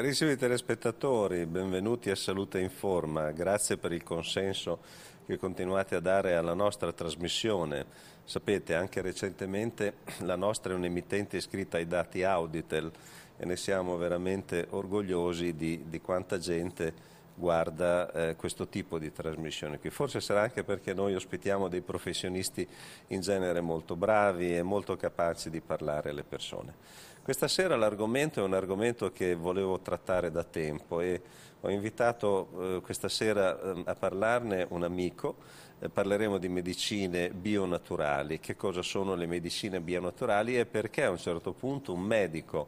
Carissimi telespettatori, benvenuti a Salute in Forma, grazie per il consenso che continuate a dare alla nostra trasmissione. Sapete, anche recentemente la nostra è un'emittente iscritta ai dati Auditel e ne siamo veramente orgogliosi di, di quanta gente guarda eh, questo tipo di trasmissione qui. Forse sarà anche perché noi ospitiamo dei professionisti in genere molto bravi e molto capaci di parlare alle persone. Questa sera l'argomento è un argomento che volevo trattare da tempo e ho invitato eh, questa sera eh, a parlarne un amico, eh, parleremo di medicine bionaturali, che cosa sono le medicine bionaturali e perché a un certo punto un medico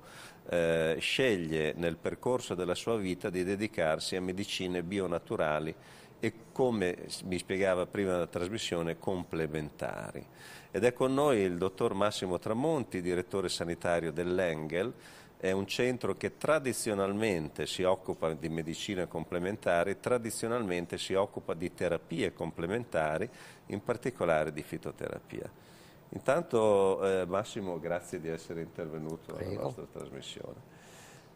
eh, sceglie nel percorso della sua vita di dedicarsi a medicine bionaturali e come mi spiegava prima la trasmissione complementari. Ed è con noi il dottor Massimo Tramonti, direttore sanitario dell'Engel, è un centro che tradizionalmente si occupa di medicina complementare, tradizionalmente si occupa di terapie complementari, in particolare di fitoterapia. Intanto eh, Massimo, grazie di essere intervenuto Prego. alla nostra trasmissione.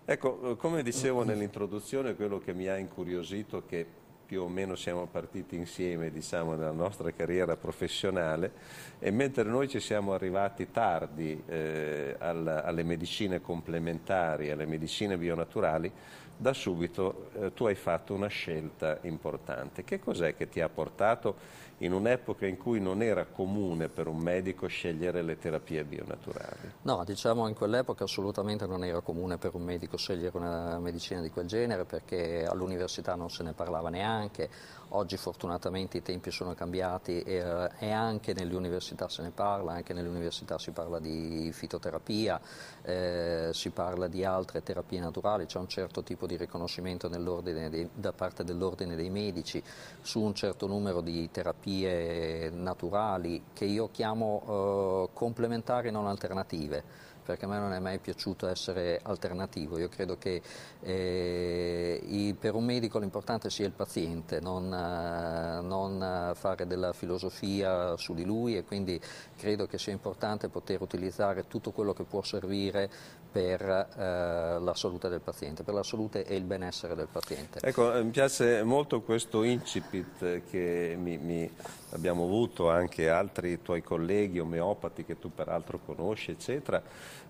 Ecco, come dicevo nell'introduzione, quello che mi ha incuriosito è che più o meno siamo partiti insieme diciamo, nella nostra carriera professionale e mentre noi ci siamo arrivati tardi eh, alla, alle medicine complementari, alle medicine bionaturali, da subito eh, tu hai fatto una scelta importante. Che cos'è che ti ha portato in un'epoca in cui non era comune per un medico scegliere le terapie bionaturali. No, diciamo in quell'epoca assolutamente non era comune per un medico scegliere una medicina di quel genere perché all'università non se ne parlava neanche, oggi fortunatamente i tempi sono cambiati e, eh, e anche nelle università se ne parla, anche nelle università si parla di fitoterapia, eh, si parla di altre terapie naturali, c'è un certo tipo di riconoscimento dei, da parte dell'ordine dei medici su un certo numero di terapie terapie naturali che io chiamo eh, complementari non alternative perché a me non è mai piaciuto essere alternativo, io credo che eh, i, per un medico l'importante sia il paziente, non, eh, non, fare della filosofia su di lui e quindi credo che sia importante poter utilizzare tutto quello che può servire per eh, la salute del paziente, per la salute e il benessere del paziente. Ecco, eh, mi piace molto questo incipit che mi, mi abbiamo avuto anche altri tuoi colleghi omeopati che tu peraltro conosci, eccetera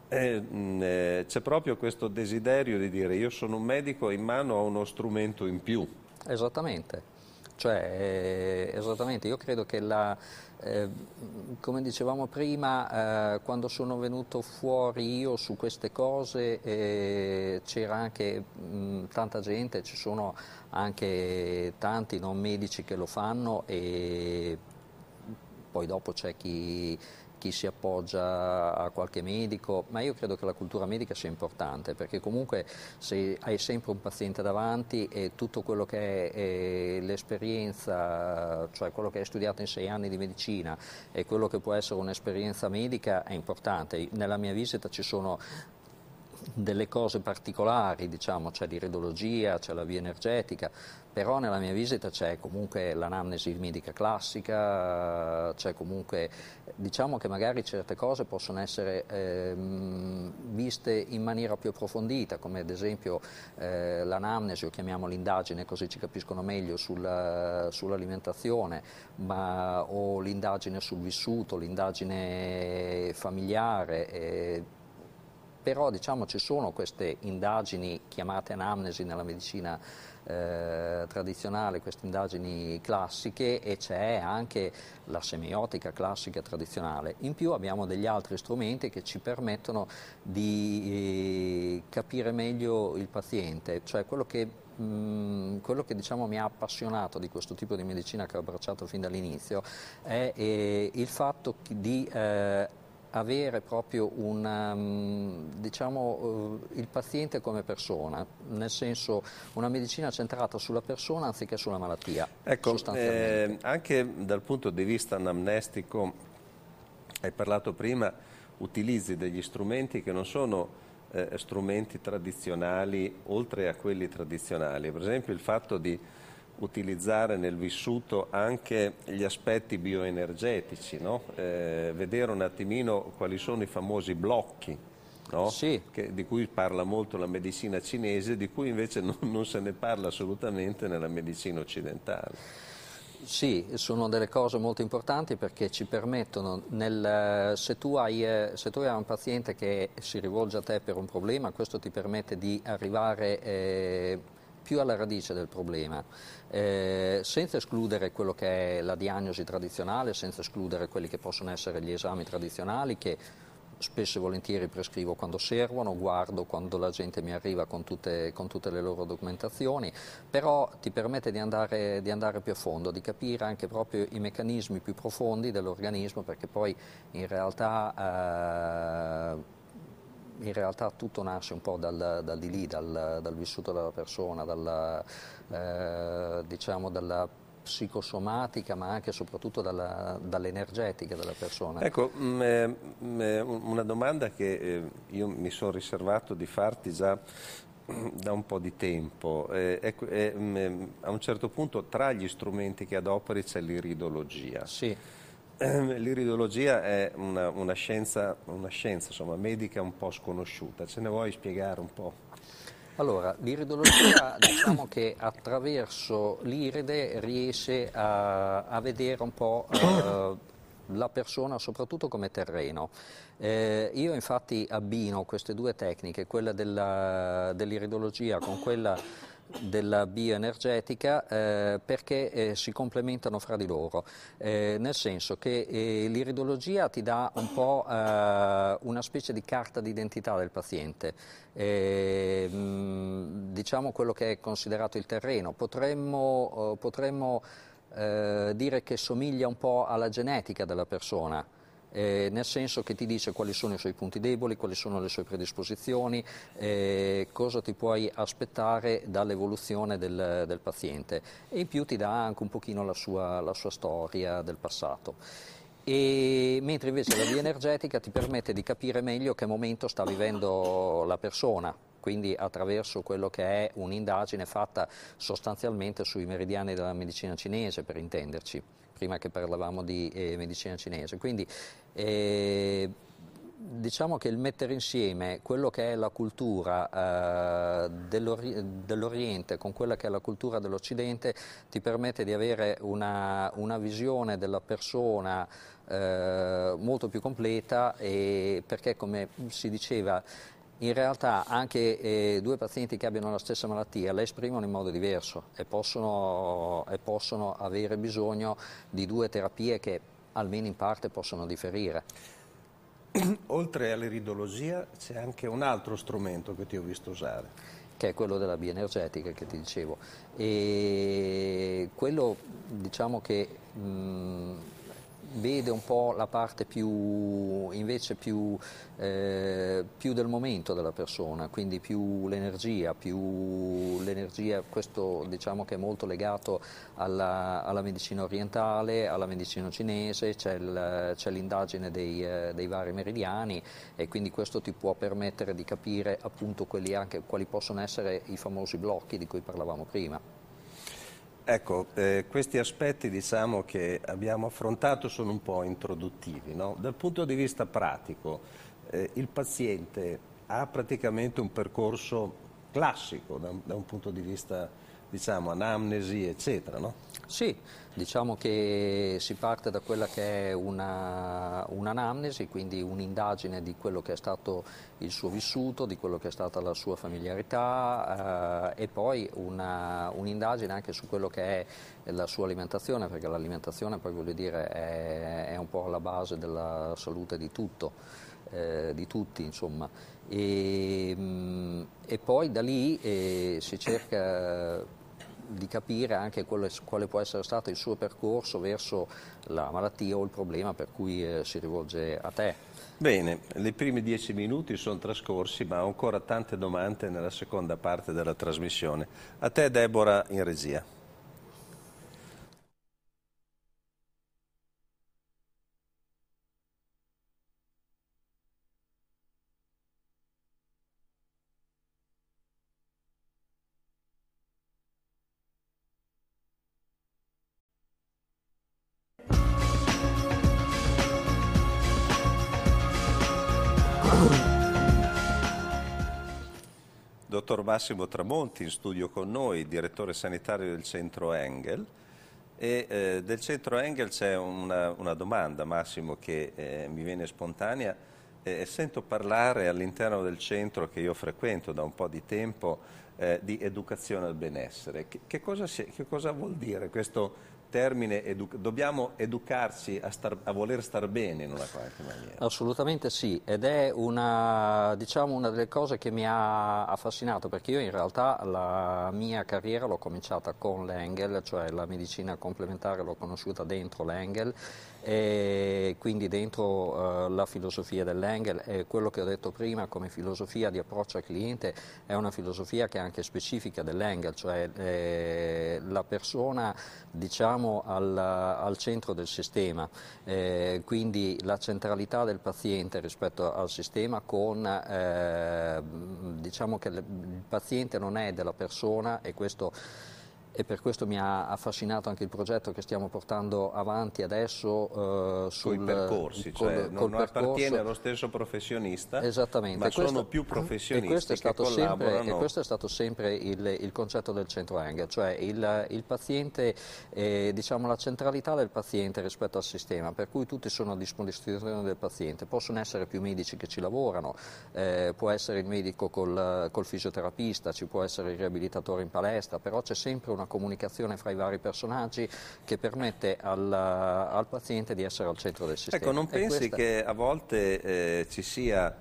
eh, eh, c'è proprio questo desiderio di dire io sono un medico e in mano a uno strumento in più. Esattamente. Cioè, eh, esattamente, io credo che la, eh, come dicevamo prima, eh, quando sono venuto fuori io su queste cose eh, c'era anche mh, tanta gente, ci sono anche tanti non medici che lo fanno e poi dopo c'è chi chi si appoggia a qualche medico, ma io credo che la cultura medica sia importante perché comunque se hai sempre un paziente davanti e tutto quello che è, è l'esperienza, cioè quello che hai studiato in sei anni di medicina e quello che può essere un'esperienza medica è importante. Nella mia visita ci sono delle cose particolari, diciamo, c'è l'iridologia, c'è la via energetica, però nella mia visita c'è comunque l'anamnesi medica classica, c'è comunque, diciamo che magari certe cose possono essere eh, viste in maniera più approfondita, come ad esempio eh, l'anamnesi, o chiamiamo l'indagine così ci capiscono meglio, sulla, sull'alimentazione, ma, o l'indagine sul vissuto, l'indagine familiare. Eh, però diciamo, ci sono queste indagini chiamate anamnesi nella medicina eh, tradizionale, queste indagini classiche e c'è anche la semiotica classica tradizionale. In più abbiamo degli altri strumenti che ci permettono di eh, capire meglio il paziente, cioè quello che quello che diciamo, mi ha appassionato di questo tipo di medicina che ho abbracciato fin dall'inizio è, è eh, il fatto di eh, avere proprio una, um, diciamo, uh, il paziente come persona, nel senso una medicina centrata sulla persona anziché sulla malattia. Ecco, eh, anche dal punto di vista anamnestico, hai parlato prima, utilizzi degli strumenti che non sono eh, strumenti tradizionali oltre a quelli tradizionali, per esempio il fatto di utilizzare nel vissuto anche gli aspetti bioenergetici, no? eh, vedere un attimino quali sono i famosi blocchi. No? Sì. Che, di cui parla molto la medicina cinese, di cui invece non, non se ne parla assolutamente nella medicina occidentale. Sì, sono delle cose molto importanti perché ci permettono, nel, se, tu hai, se, tu hai, un paziente che si rivolge a te per un problema, questo ti permette di arrivare eh, più alla radice del problema, eh, senza escludere quello che è la diagnosi tradizionale, senza escludere quelli che possono essere gli esami tradizionali che spesso e volentieri prescrivo quando servono, guardo quando la gente mi arriva con tutte, con tutte le loro documentazioni, però ti permette di andare, di andare, più a fondo, di capire anche proprio i meccanismi più profondi dell'organismo, perché poi in realtà... Eh, in realtà tutto nasce un po' dal, dal di lì, dal, dal, vissuto della persona, dalla, eh, diciamo dalla psicosomatica ma anche e soprattutto dalla, dall'energetica della persona. Ecco, mh, mm, eh, mh, mm, eh, una domanda che eh, io mi sono riservato di farti già da un po' di tempo. Eh, eh, eh, a un certo punto tra gli strumenti che adoperi c'è l'iridologia. Sì. Eh, l'iridologia è una, una scienza, una scienza insomma, medica un po' sconosciuta, ce ne vuoi spiegare un po'? Allora, l'iridologia diciamo che attraverso l'iride riesce a, a, vedere un po' eh, la persona soprattutto come terreno. Eh, io infatti abbino queste due tecniche, quella dell'iridologia con quella della bioenergetica eh, perché eh, si complementano fra di loro, eh, nel senso che eh, l'iridologia ti dà un po' eh, una specie di carta d'identità del paziente, mh, eh, mm, diciamo quello che è considerato il terreno. Potremmo, potremmo dire che somiglia un po' alla genetica della persona eh, nel senso che ti dice quali sono i suoi punti deboli, quali sono le sue predisposizioni, eh, cosa ti puoi aspettare dall'evoluzione del, del, paziente e in più ti dà anche un pochino la sua, la sua storia del passato. E, mentre invece la via energetica ti permette di capire meglio che momento sta vivendo la persona, quindi attraverso quello che è un'indagine fatta sostanzialmente sui meridiani della medicina cinese, per intenderci prima che parlavamo di eh, medicina cinese. Quindi eh, diciamo che il mettere insieme quello che è la cultura eh, dell'ori- dell'Oriente con quella che è la cultura dell'Occidente ti permette di avere una, una visione della persona eh, molto più completa e perché come si diceva in realtà anche eh, due pazienti che abbiano la stessa malattia la esprimono in modo diverso e possono, e possono avere bisogno di due terapie che almeno in parte possono differire. Oltre all'eridologia c'è anche un altro strumento che ti ho visto usare che è quello della bioenergetica che ti dicevo. E quello diciamo che mh, mm, vede un po' la parte più, invece più, eh, più del momento della persona, quindi più l'energia, più l'energia, questo diciamo che è molto legato alla, alla medicina orientale, alla medicina cinese, c'è, l'indagine dei, eh, dei, vari meridiani e quindi questo ti può permettere di capire appunto anche, quali possono essere i famosi blocchi di cui parlavamo prima. Ecco, eh, questi aspetti diciamo, che abbiamo affrontato sono un po' introduttivi. No? Dal punto di vista pratico, eh, il paziente ha praticamente un percorso classico da, da un punto di vista diciamo, anamnesi, eccetera. No? Sì, diciamo che si parte da quella che è un'anamnesi, quindi un'indagine di quello che è stato il suo vissuto, di quello che è stata la sua familiarità eh, e poi un'indagine anche su quello che è la sua alimentazione, perché l'alimentazione poi voglio dire è, è un po' la base della salute di tutto. Eh, di tutti insomma e, mh, mm, e, poi da lì eh, si cerca di capire anche quale, quale, può essere stato il suo percorso verso la malattia o il problema per cui eh, si rivolge a te. Bene, i primi dieci minuti sono trascorsi, ma ho ancora tante domande nella seconda parte della trasmissione. A te Deborah in regia. Massimo Tramonti in studio con noi, direttore sanitario del centro Engel. E, eh, del centro Engel c'è una, una, domanda, Massimo, che eh, mi viene spontanea. Eh, sento parlare all'interno del centro che io frequento da un po' di tempo eh, di educazione al benessere. Che, che, cosa si, che cosa vuol dire questo termine, edu dobbiamo educarci a, star a, voler star bene in una qualche maniera. Assolutamente sì, ed è una, diciamo, una delle cose che mi ha affascinato, perché io in realtà la mia carriera l'ho cominciata con l'Engel, cioè la medicina complementare l'ho conosciuta dentro l'Engel, e quindi dentro eh, la filosofia dell'Engel e quello che ho detto prima come filosofia di approccio al cliente è una filosofia che è anche specifica dell'Engel, cioè eh, la persona diciamo al, al centro del sistema, eh, quindi la centralità del paziente rispetto al sistema con eh, diciamo che il paziente non è della persona e questo e per questo mi ha affascinato anche il progetto che stiamo portando avanti adesso eh, sui percorsi, col, cioè col non percorso. appartiene allo stesso professionista, Esattamente. ma questo, sono più professionisti e questo è stato sempre, e questo è stato sempre il, il concetto del centro Enger, cioè il, il paziente, eh, diciamo la centralità del paziente rispetto al sistema, per cui tutti sono a disposizione del paziente, possono essere più medici che ci lavorano, eh, può essere il medico col, col fisioterapista, ci può essere il riabilitatore in palestra, però c'è sempre una una comunicazione fra i vari personaggi che permette al, al paziente di essere al centro del sistema. Ecco, non pensi questa... che a volte eh, ci sia,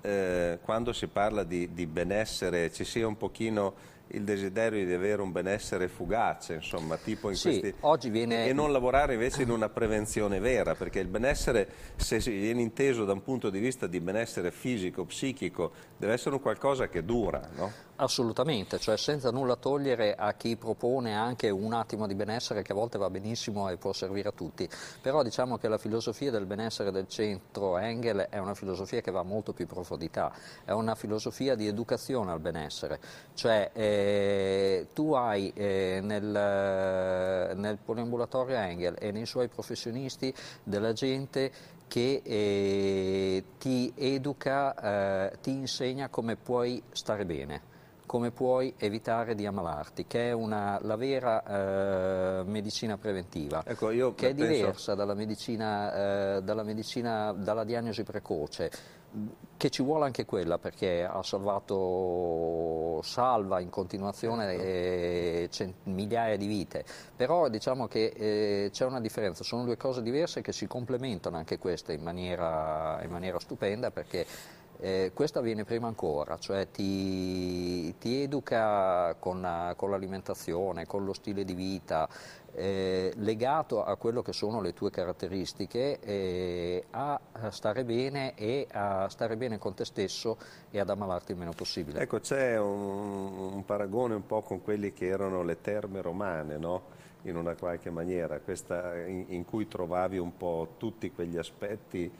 eh, quando si parla di, di benessere, ci sia un pochino il desiderio di avere un benessere fugace, insomma, tipo in sì, questi... Viene... e non lavorare invece in una prevenzione vera, perché il benessere, se viene inteso da un punto di vista di benessere fisico, psichico, deve essere un qualcosa che dura, no? Assolutamente, cioè senza nulla togliere a chi propone anche un attimo di benessere che a volte va benissimo e può servire a tutti, però diciamo che la filosofia del benessere del centro Engel è una filosofia che va molto più in profondità, è una filosofia di educazione al benessere, cioè, eh, eh, tu hai eh, nel, eh, nel poliambulatorio Engel e nei suoi professionisti della gente che eh, ti educa, eh, ti insegna come puoi stare bene come puoi evitare di ammalarti, che è una, la vera eh, medicina preventiva, ecco, che è diversa dalla medicina, eh, dalla medicina, dalla diagnosi precoce che ci vuole anche quella perché ha salvato, salva in continuazione certo. eh, migliaia di vite, però diciamo che eh, c'è una differenza, sono due cose diverse che si complementano anche queste in maniera, in maniera stupenda perché eh, questa viene prima ancora, cioè ti, ti educa con, con l'alimentazione, con lo stile di vita, eh, legato a quello che sono le tue caratteristiche, eh, a stare bene e a stare bene con te stesso e ad ammalarti il meno possibile. Ecco, c'è un, un, paragone un po' con quelli che erano le terme romane, no? in una qualche maniera, questa, in, in, cui trovavi un po' tutti quegli aspetti.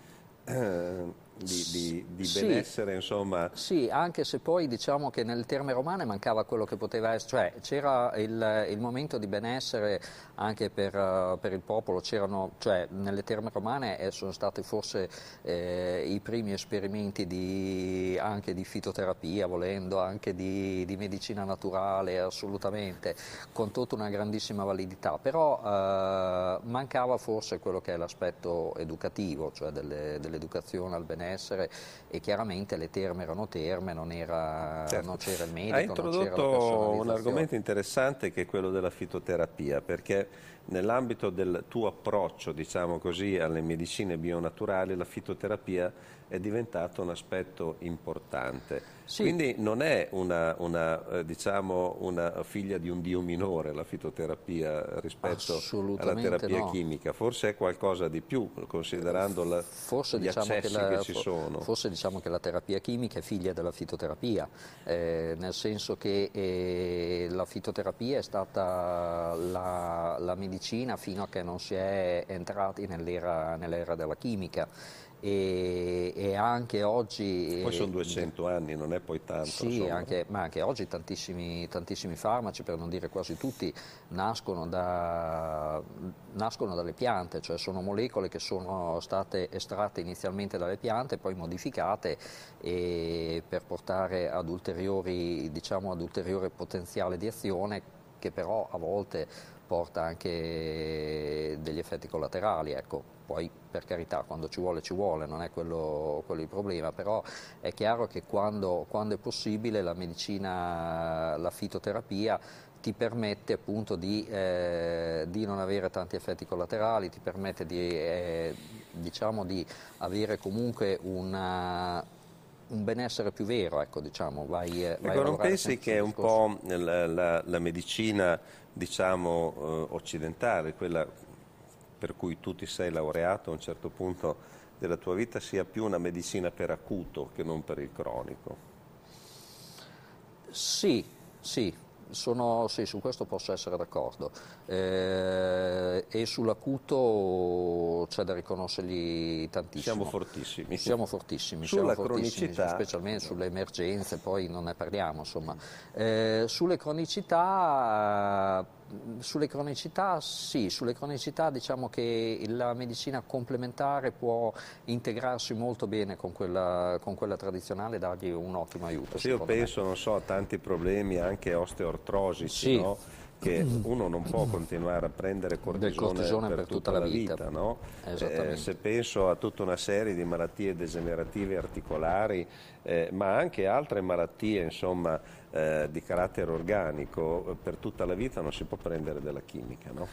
di, di, di benessere, sì, insomma. Sì, anche se poi diciamo che nelle terme romane mancava quello che poteva essere, cioè c'era il, il, momento di benessere anche per, per il popolo, c'erano, cioè, nelle terme romane sono stati forse eh, i primi esperimenti di, anche di fitoterapia, volendo, anche di, di, medicina naturale, assolutamente, con tutta una grandissima validità, però eh, mancava forse quello che è l'aspetto educativo, cioè dell'educazione al benessere essere e chiaramente le terme erano terme, non certo. c'era certo. il medico. Ha introdotto un argomento interessante che è quello della fitoterapia perché nell'ambito del tuo approccio diciamo così, alle medicine bionaturali la fitoterapia è diventata un aspetto importante. Sì. Quindi non è una, una, eh, diciamo, una, figlia di un dio minore la fitoterapia rispetto alla terapia no. chimica, forse è qualcosa di più considerando la, forse, gli diciamo che, la, che ci sono. Forse diciamo che la terapia chimica è figlia della fitoterapia, eh, nel senso che eh, la fitoterapia è stata la, la, medicina fino a che non si è entrati nell'era nell della chimica e, e, anche oggi... Poi eh, sono 200 anni, non è poi tanto. Sì, anche, ma anche oggi tantissimi, tantissimi, farmaci, per non dire quasi tutti, nascono, da, nascono, dalle piante, cioè sono molecole che sono state estratte inizialmente dalle piante, poi modificate per portare ad, diciamo, ad ulteriore potenziale di azione che però a volte porta anche eh, degli effetti collaterali. Ecco poi per carità quando ci vuole ci vuole, non è quello, quello il problema, però è chiaro che quando, quando è possibile la medicina, la fitoterapia ti permette appunto di, eh, di, non avere tanti effetti collaterali, ti permette di, eh, diciamo di avere comunque una, un benessere più vero, ecco, diciamo, vai, eh, ecco, vai non pensi che un po' la, la, la medicina diciamo, eh, occidentale, quella per cui tu ti sei laureato a un certo punto della tua vita sia più una medicina per acuto che non per il cronico. Sì, sì, sono, sì, su questo posso essere d'accordo. Eh, e sull'acuto c'è da riconoscergli tantissimo. Siamo fortissimi. Siamo fortissimi. Sulla siamo fortissimi, cronicità. Specialmente sulle emergenze, poi non ne parliamo. Insomma. Mm. Eh, sulle cronicità sulle cronicità sì, sulle cronicità diciamo che la medicina complementare può integrarsi molto bene con quella, con quella tradizionale e dargli un ottimo aiuto. Sì, io penso, me. non so, a tanti problemi anche osteoartrosici, sì. no? che mm. uno non può continuare a prendere cortisone, per, per, tutta, la vita. vita no? eh, se penso a tutta una serie di malattie degenerative articolari, eh, ma anche altre malattie, insomma, eh, di carattere organico per tutta la vita non si può prendere della chimica. No?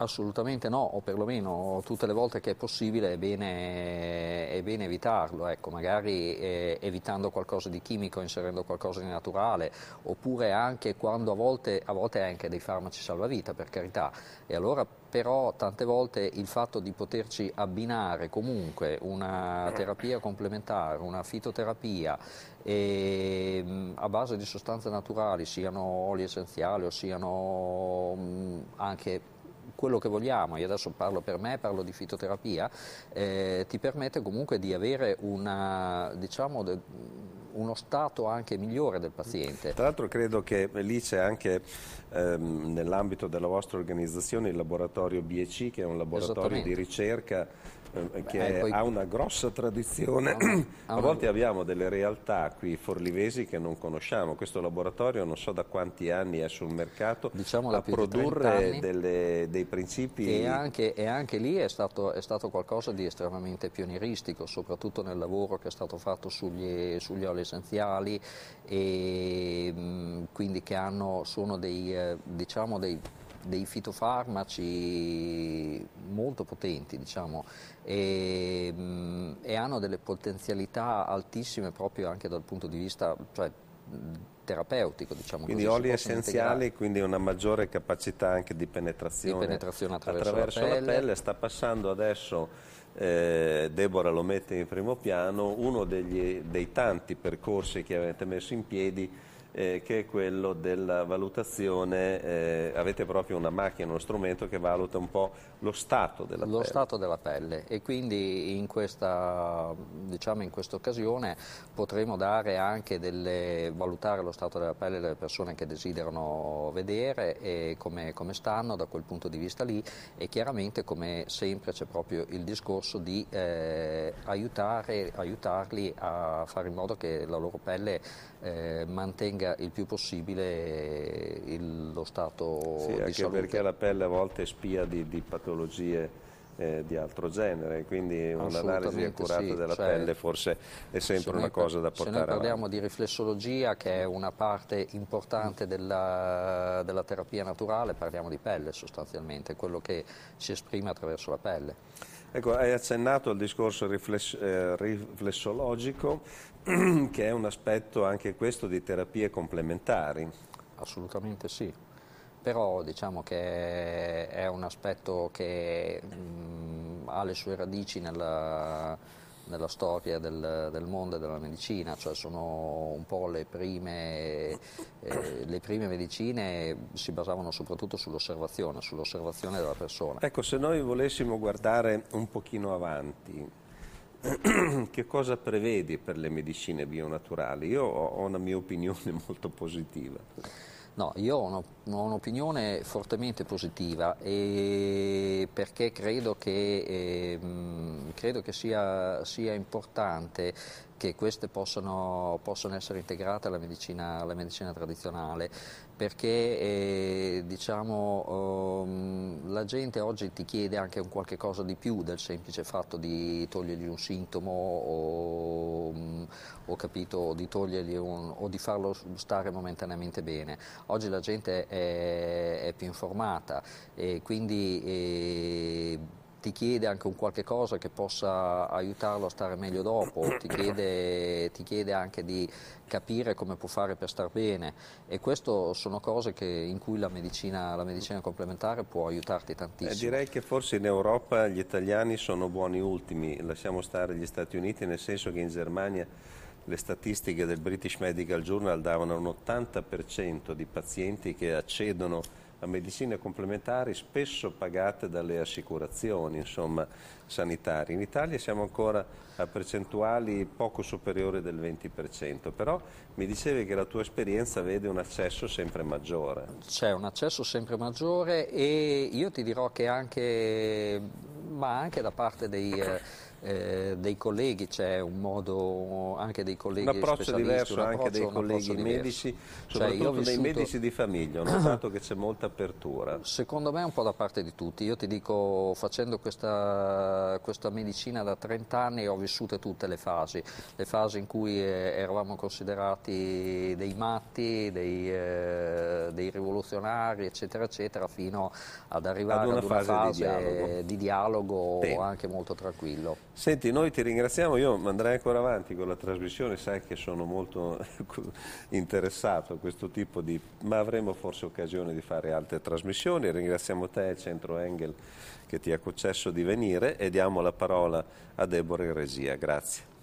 Assolutamente no, o perlomeno tutte le volte che è possibile è bene, è bene evitarlo, ecco, magari eh, evitando qualcosa di chimico, inserendo qualcosa di naturale, oppure anche quando a volte, a volte anche dei farmaci salvavita, per carità. E allora però tante volte il fatto di poterci abbinare comunque una terapia complementare, una fitoterapia e, ehm, a base di sostanze naturali, siano oli essenziali o siano mh, mm, anche quello che vogliamo, io adesso parlo per me, parlo di fitoterapia, eh, ti permette comunque di avere una, diciamo, de, uno stato anche migliore del paziente. Tra l'altro credo che lì c'è anche ehm, nell'ambito della vostra organizzazione il laboratorio BEC che è un laboratorio di ricerca eh, eh, che eh, poi... ha una grossa tradizione. Una... Ah, ah, a ah. volte abbiamo delle realtà qui forlivesi che non conosciamo. Questo laboratorio non so da quanti anni è sul mercato diciamo a produrre delle, dei principi. E anche, e anche lì è stato, è stato, qualcosa di estremamente pionieristico, soprattutto nel lavoro che è stato fatto sugli, sugli oli essenziali e mm, quindi che hanno, sono dei, diciamo dei dei fitofarmaci molto potenti diciamo, e, mm, e, hanno delle potenzialità altissime proprio anche dal punto di vista cioè, terapeutico. Diciamo quindi così, oli essenziali, integrare. quindi una maggiore capacità anche di penetrazione, di penetrazione attraverso, attraverso la, pelle. la pelle. Sta passando adesso eh, Deborah lo mette in primo piano, uno degli, dei tanti percorsi che avete messo in piedi eh, che è quello della valutazione, eh, avete proprio una macchina, uno strumento che valuta un po' lo stato della lo pelle. Lo stato della pelle e quindi in questa diciamo in occasione potremo dare anche delle, valutare lo stato della pelle delle persone che desiderano vedere e come, come stanno da quel punto di vista lì e chiaramente come sempre c'è proprio il discorso di eh, aiutare, aiutarli a fare in modo che la loro pelle eh, mantenga il più possibile eh, il, lo stato sì, di anche salute. perché la pelle a volte spia di, di patologie eh, di altro genere, quindi un'analisi accurata sì, della cioè, pelle forse è sempre una cosa da portare avanti. Se noi parliamo avanti. di riflessologia, che è una parte importante della, della, terapia naturale, parliamo di pelle sostanzialmente, quello che si esprime attraverso la pelle. Ecco, hai accennato al discorso rifless, eh, riflessologico, che è un aspetto anche questo di terapie complementari. Assolutamente sì, però diciamo che è un aspetto che mh, mm, ha le sue radici nella, nella storia del, del, mondo e della medicina, cioè sono un po' le prime, eh, le prime medicine si basavano soprattutto sull'osservazione, sull'osservazione della persona. Ecco, se noi volessimo guardare un pochino avanti, che cosa prevedi per le medicine bionaturali? Io ho una mia opinione molto positiva. No, io ho, un'opinione fortemente positiva perché credo che, eh, credo che sia, sia importante che queste possano, possano, essere integrate alla medicina, alla medicina tradizionale perché eh, diciamo, ehm, la gente oggi ti chiede anche un qualche cosa di più del semplice fatto di togliergli un sintomo o, mm, o, capito, di, un, o di, farlo stare momentaneamente bene. Oggi la gente è, è più informata e quindi... Eh, ti chiede anche un qualche cosa che possa aiutarlo a stare meglio dopo, ti chiede, ti chiede anche di capire come può fare per star bene e queste sono cose che, in cui la medicina, la medicina, complementare può aiutarti tantissimo. Eh, direi che forse in Europa gli italiani sono buoni ultimi, lasciamo stare gli Stati Uniti nel senso che in Germania le statistiche del British Medical Journal davano un 80% di pazienti che accedono a medicine complementari spesso pagate dalle assicurazioni insomma, sanitarie. In Italia siamo ancora a percentuali poco superiori del 20%, però mi dicevi che la tua esperienza vede un accesso sempre maggiore. C'è un accesso sempre maggiore e io ti dirò che anche, ma anche da parte dei... Eh, eh, dei colleghi, c'è un modo anche dei colleghi un approccio diverso un approccio, anche dei colleghi medici, cioè, soprattutto cioè, vissuto... dei medici di famiglia, ho notato che c'è molta apertura. Secondo me un po' da parte di tutti, io ti dico facendo questa, questa medicina da 30 anni ho vissuto tutte le fasi, le fasi in cui eh, eravamo considerati dei matti, dei, eh, dei, rivoluzionari eccetera eccetera fino ad arrivare ad una, ad una fase, fase, di dialogo, di dialogo anche molto tranquillo. Senti, noi ti ringraziamo, io andrei ancora avanti con la trasmissione, sai che sono molto interessato a questo tipo di... ma avremo forse occasione di fare altre trasmissioni. Ringraziamo te, Centro Engel, che ti ha concesso di venire e diamo la parola a Deborah in regia. Grazie.